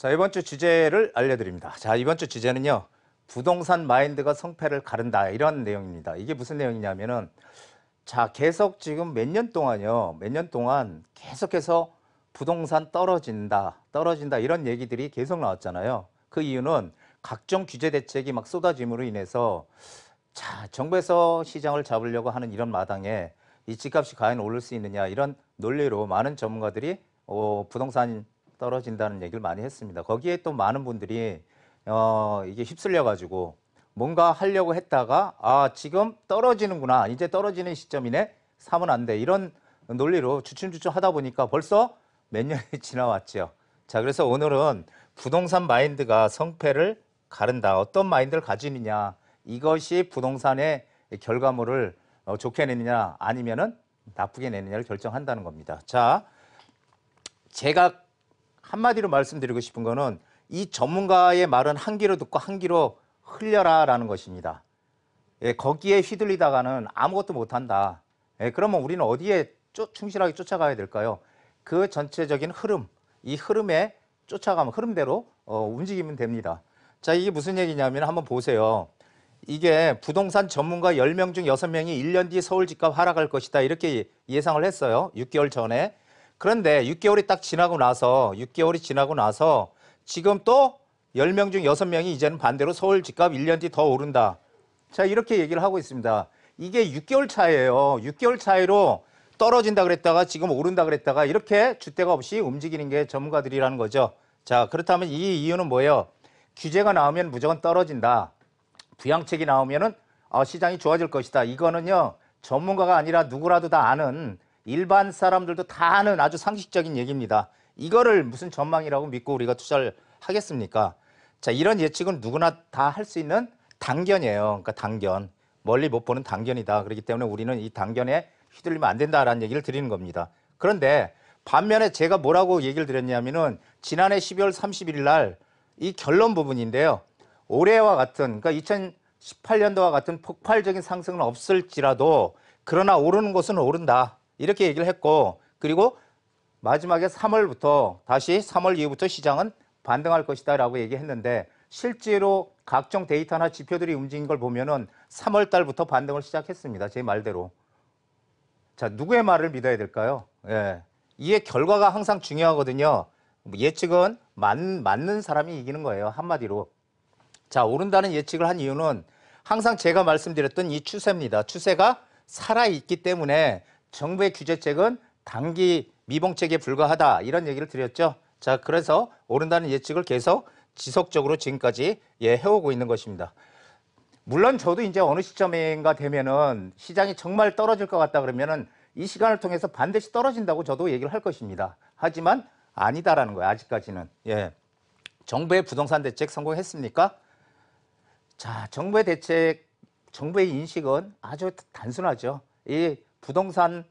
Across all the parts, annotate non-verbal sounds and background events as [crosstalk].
자, 이번 주 주제를 알려드립니다. 자, 이번 주 주제는요. 부동산 마인드가 성패를 가른다. 이런 내용입니다. 이게 무슨 내용이냐면은 자, 계속 지금 몇 년 동안요. 몇 년 동안 계속해서 부동산 떨어진다. 떨어진다. 이런 얘기들이 계속 나왔잖아요. 그 이유는 각종 규제 대책이 막 쏟아짐으로 인해서 자, 정부에서 시장을 잡으려고 하는 이런 마당에 이 집값이 과연 오를 수 있느냐 이런 논리로 많은 전문가들이 어, 부동산 떨어진다는 얘기를 많이 했습니다. 거기에 또 많은 분들이 어, 이게 휩쓸려 가지고 뭔가 하려고 했다가 아 지금 떨어지는구나 이제 떨어지는 시점이네 사면 안돼 이런 논리로 주춤주춤 하다 보니까 벌써 몇 년이 [laughs] 지나왔죠. 자 그래서 오늘은 부동산 마인드가 성패를 가른다 어떤 마인드를 가지느냐 이것이 부동산의 결과물을 어, 좋게 내느냐 아니면은 나쁘게 내느냐를 결정한다는 겁니다. 자 제가 한마디로 말씀드리고 싶은 거는 이 전문가의 말은 한 귀로 듣고 한 귀로 흘려라라는 것입니다. 예, 거기에 휘둘리다가는 아무것도 못한다. 예, 그러면 우리는 어디에 쫓, 충실하게 쫓아가야 될까요? 그 전체적인 흐름, 이 흐름에 쫓아가면 흐름대로 어, 움직이면 됩니다. 자, 이게 무슨 얘기냐면 한번 보세요. 이게 부동산 전문가 10명 중 6명이 1년 뒤 서울 집값 하락할 것이다. 이렇게 예상을 했어요. 6개월 전에. 그런데 6개월이 딱 지나고 나서 6개월이 지나고 나서 지금 또 10명 중 6명이 이제는 반대로 서울 집값 1년 뒤 더 오른다. 자, 이렇게 얘기를 하고 있습니다. 이게 6개월 차예요. 6개월 차이로 떨어진다 그랬다가 지금 오른다 그랬다가 이렇게 주대가 없이 움직이는 게 전문가들이라는 거죠. 자, 그렇다면 이 이유는 뭐예요? 규제가 나오면 무조건 떨어진다. 부양책이 나오면은 어, 시장이 좋아질 것이다. 이거는요. 전문가가 아니라 누구라도 다 아는 일반 사람들도 다 아는 아주 상식적인 얘기입니다. 이거를 무슨 전망이라고 믿고 우리가 투자를 하겠습니까? 자, 이런 예측은 누구나 다 할 수 있는 단견이에요. 그러니까 단견. 멀리 못 보는 단견이다. 그렇기 때문에 우리는 이 단견에 휘둘리면 안 된다라는 얘기를 드리는 겁니다. 그런데 반면에 제가 뭐라고 얘기를 드렸냐면은 지난해 12월 31일 날 이 결론 부분인데요. 올해와 같은 그러니까 2018년도와 같은 폭발적인 상승은 없을지라도 그러나 오르는 곳은 오른다. 이렇게 얘기를 했고 그리고 마지막에 3월부터 다시 3월 이후부터 시장은 반등할 것이다라고 얘기했는데 실제로 각종 데이터나 지표들이 움직인 걸 보면은 3월 달부터 반등을 시작했습니다. 제 말대로. 자, 누구의 말을 믿어야 될까요? 예. 이게 결과가 항상 중요하거든요. 예측은 맞, 맞는 사람이 이기는 거예요. 한마디로. 자, 오른다는 예측을 한 이유는 항상 제가 말씀드렸던 이 추세입니다. 추세가 살아있기 때문에 정부의 규제책은 단기 미봉책에 불과하다 이런 얘기를 드렸죠. 자, 그래서 오른다는 예측을 계속 지속적으로 지금까지 예, 해오고 있는 것입니다. 물론 저도 이제 어느 시점인가 되면은 시장이 정말 떨어질 것 같다 그러면은 이 시간을 통해서 반드시 떨어진다고 저도 얘기를 할 것입니다. 하지만 아니다라는 거예요. 아직까지는. 예. 정부의 부동산 대책 성공했습니까? 자, 정부의 대책, 정부의 인식은 아주 단순하죠. 이 부동산을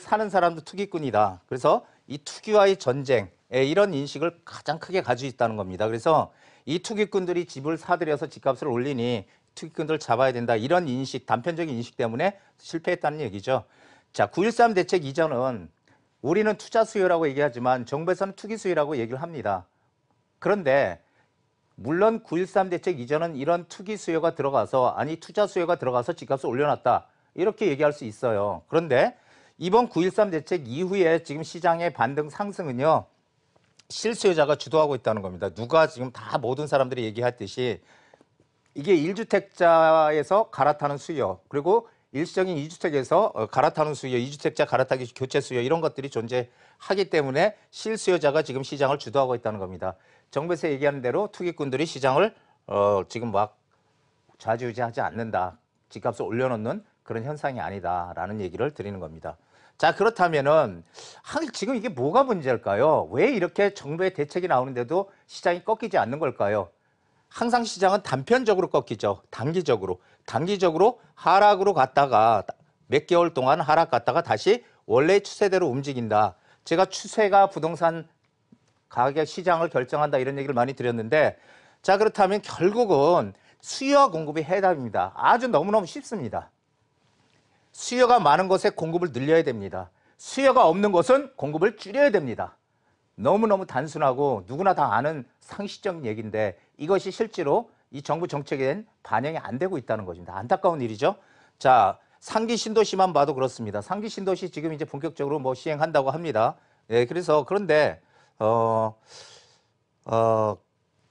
사는 사람도 투기꾼이다. 그래서 이 투기와의 전쟁 이런 인식을 가장 크게 가지고 있다는 겁니다. 그래서 이 투기꾼들이 집을 사들여서 집값을 올리니 투기꾼들 잡아야 된다. 이런 인식, 단편적인 인식 때문에 실패했다는 얘기죠. 자, 9.13 대책 이전은 우리는 투자 수요라고 얘기하지만 정부에서는 투기 수요라고 얘기를 합니다. 그런데 물론 9.13 대책 이전은 이런 투기 수요가 들어가서 아니 투자 수요가 들어가서 집값을 올려놨다. 이렇게 얘기할 수 있어요. 그런데 이번 9.13 대책 이후에 지금 시장의 반등 상승은요. 실수요자가 주도하고 있다는 겁니다. 누가 지금 다 모든 사람들이 얘기했듯이 이게 1주택자에서 갈아타는 수요 그리고 일시적인 2주택에서 어, 갈아타는 수요, 2주택자 갈아타기 교체 수요 이런 것들이 존재하기 때문에 실수요자가 지금 시장을 주도하고 있다는 겁니다. 정부에서 얘기하는 대로 투기꾼들이 시장을 어, 지금 막 좌지우지하지 않는다. 집값을 올려놓는 그런 현상이 아니다라는 얘기를 드리는 겁니다. 자 그렇다면은 아, 지금 이게 뭐가 문제일까요? 왜 이렇게 정부의 대책이 나오는데도 시장이 꺾이지 않는 걸까요? 항상 시장은 단편적으로 꺾이죠. 단기적으로 단기적으로 하락으로 갔다가 몇 개월 동안 하락 갔다가 다시 원래 추세대로 움직인다. 제가 추세가 부동산 가격 시장을 결정한다 이런 얘기를 많이 드렸는데 자 그렇다면 결국은 수요와 공급이 해답입니다. 아주 너무너무 쉽습니다. 수요가 많은 곳에 공급을 늘려야 됩니다. 수요가 없는 곳은 공급을 줄여야 됩니다. 너무너무 단순하고 누구나 다 아는 상식적 얘기인데 이것이 실제로 이 정부 정책엔 반영이 안 되고 있다는 것입니다. 안타까운 일이죠. 자, 상기 신도시만 봐도 그렇습니다. 상기 신도시 지금 이제 본격적으로 뭐 시행한다고 합니다. 예, 그래서 그런데 어, 어,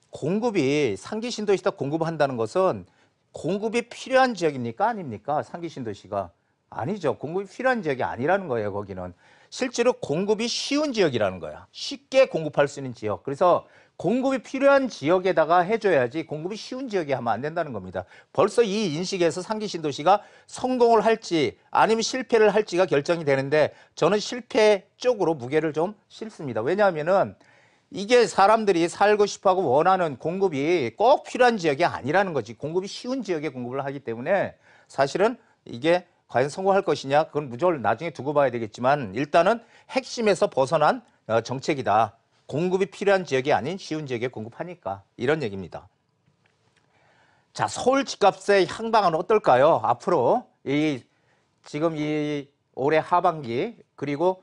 공급이 상기 신도시다 공급한다는 것은 공급이 필요한 지역입니까? 아닙니까? 상기 신도시가. 아니죠. 공급이 필요한 지역이 아니라는 거예요. 거기는 실제로 공급이 쉬운 지역이라는 거야. 쉽게 공급할 수 있는 지역. 그래서 공급이 필요한 지역에다가 해줘야지 공급이 쉬운 지역에 하면 안 된다는 겁니다. 벌써 이 인식에서 상기 신도시가 성공을 할지 아니면 실패를 할지가 결정이 되는데 저는 실패 쪽으로 무게를 좀싣습니다 왜냐하면은 이게 사람들이 살고 싶어하고 원하는 공급이 꼭 필요한 지역이 아니라는 거지. 공급이 쉬운 지역에 공급을 하기 때문에 사실은 이게 과연 성공할 것이냐 그건 무조건 나중에 두고 봐야 되겠지만 일단은 핵심에서 벗어난 어, 정책이다. 공급이 필요한 지역이 아닌 쉬운 지역에 공급하니까 이런 얘기입니다. 자 서울 집값의 향방은 어떨까요? 앞으로 이 지금 이 올해 하반기 그리고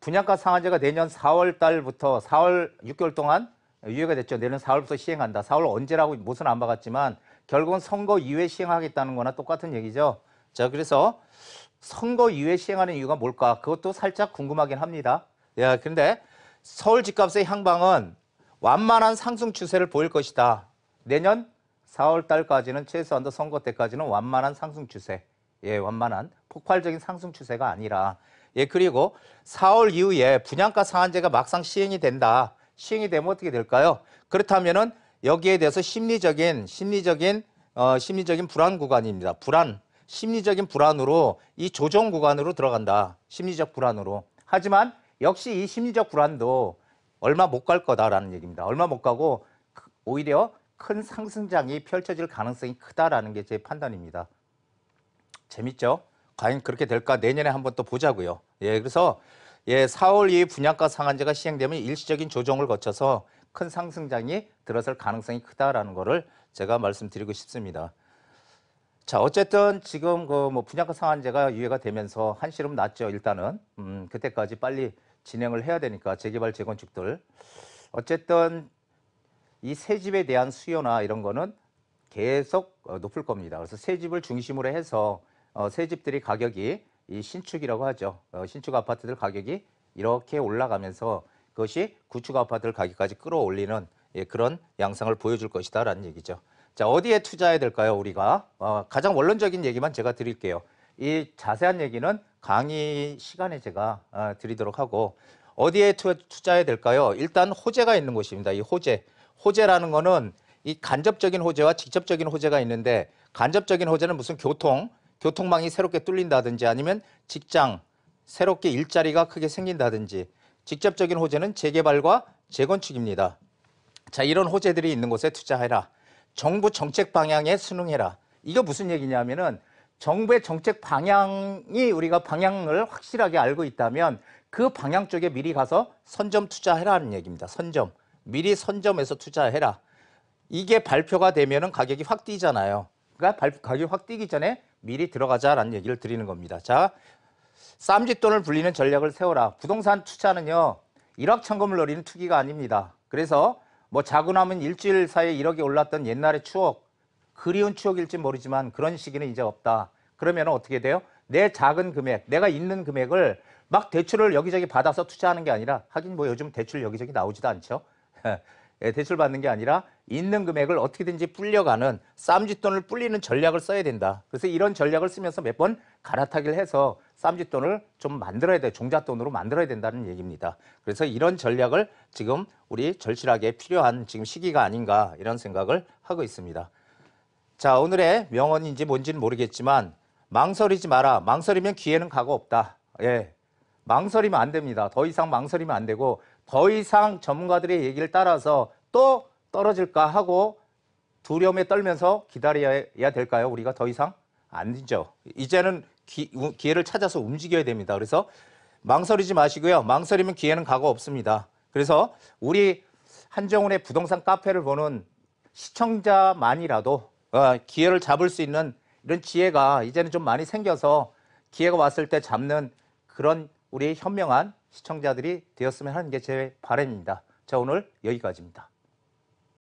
분양가 상한제가 내년 4월 달부터 4월 6개월 동안 유예가 됐죠. 내년 4월부터 시행한다. 4월 언제라고 못은 안 박았지만 결국은 선거 이후에 시행하겠다는 거나 똑같은 얘기죠. 자, 그래서 선거 이후에 시행하는 이유가 뭘까? 그것도 살짝 궁금하긴 합니다. 야, 예, 그런데 서울 집값의 향방은 완만한 상승 추세를 보일 것이다. 내년 4월 달까지는 최소한 도 선거 때까지는 완만한 상승 추세. 예, 완만한 폭발적인 상승 추세가 아니라 예, 그리고 4월 이후에 분양가 상한제가 막상 시행이 된다. 시행이 되면 어떻게 될까요? 그렇다면은 여기에 대해서 심리적인 심리적인 어 심리적인 불안 구간입니다. 불안 심리적인 불안으로 이 조정 구간으로 들어간다. 심리적 불안으로. 하지만 역시 이 심리적 불안도 얼마 못 갈 거다라는 얘기입니다. 얼마 못 가고 오히려 큰 상승장이 펼쳐질 가능성이 크다라는 게 제 판단입니다. 재밌죠? 과연 그렇게 될까 내년에 한번 또 보자고요. 예, 그래서 예, 4월 2일 분양가 상한제가 시행되면 일시적인 조정을 거쳐서 큰 상승장이 들어설 가능성이 크다라는 거를 제가 말씀드리고 싶습니다. 자, 어쨌든 지금 그 뭐분양가 상한제가 유예가 되면서 한시름 났죠. 일단은 음, 그때까지 빨리 진행을 해야 되니까 재개발 재건축들 어쨌든 이 새 집에 대한 수요나 이런 거는 계속 어, 높을 겁니다. 그래서 새 집을 중심으로 해서 어, 새 집들이 가격이 이 신축이라고 하죠. 어, 신축 아파트들 가격이 이렇게 올라가면서 그것이 구축 아파트들 가격까지 끌어올리는 예, 그런 양상을 보여줄 것이다라는 얘기죠. 자, 어디에 투자해야 될까요, 우리가? 어, 가장 원론적인 얘기만 제가 드릴게요. 이 자세한 얘기는 강의 시간에 제가 어, 드리도록 하고 어디에 투, 투자해야 될까요? 일단 호재가 있는 곳입니다. 이 호재. 호재라는 거는 이 간접적인 호재와 직접적인 호재가 있는데 간접적인 호재는 무슨 교통, 교통망이 새롭게 뚫린다든지 아니면 직장, 새롭게 일자리가 크게 생긴다든지 직접적인 호재는 재개발과 재건축입니다. 자, 이런 호재들이 있는 곳에 투자해라. 정부 정책 방향에 순응해라. 이게 무슨 얘기냐면은 정부의 정책 방향이 우리가 방향을 확실하게 알고 있다면 그 방향 쪽에 미리 가서 선점 투자해라는 얘기입니다. 선점. 미리 선점해서 투자해라. 이게 발표가 되면은 가격이 확 뛰잖아요. 그러니까 발, 가격이 확 뛰기 전에 미리 들어가자라는 얘기를 드리는 겁니다. 자, 쌈짓돈을 불리는 전략을 세워라. 부동산 투자는요, 일확천금을 노리는 투기가 아닙니다. 그래서 뭐 자고 나면 일주일 사이에 1억이 올랐던 옛날의 추억, 그리운 추억일지 모르지만 그런 시기는 이제 없다. 그러면 어떻게 돼요? 내 작은 금액, 내가 있는 금액을 막 대출을 여기저기 받아서 투자하는 게 아니라 하긴 뭐 요즘 대출 여기저기 나오지도 않죠. [laughs] 예, 대출받는 게 아니라 있는 금액을 어떻게든지 불려가는 쌈짓돈을 불리는 전략을 써야 된다. 그래서 이런 전략을 쓰면서 몇 번 갈아타기를 해서 쌈짓돈을 좀 만들어야 돼. 종잣돈으로 만들어야 된다는 얘기입니다. 그래서 이런 전략을 지금 우리 절실하게 필요한 지금 시기가 아닌가 이런 생각을 하고 있습니다. 자, 오늘의 명언인지 뭔지는 모르겠지만 망설이지 마라. 망설이면 기회는 가고 없다. 예. 망설이면 안 됩니다. 더 이상 망설이면 안 되고 더 이상 전문가들의 얘기를 따라서 또 떨어질까 하고 두려움에 떨면서 기다려야 될까요? 우리가 더 이상 안되죠 이제는 기, 기회를 찾아서 움직여야 됩니다. 그래서 망설이지 마시고요. 망설이면 기회는 가고 없습니다. 그래서 우리 한정훈의 부동산 카페를 보는 시청자만이라도 어, 기회를 잡을 수 있는 이런 지혜가 이제는 좀 많이 생겨서 기회가 왔을 때 잡는 그런 우리 현명한 시청자들이 되었으면 하는 게 제 바람입니다. 자 오늘 여기까지입니다.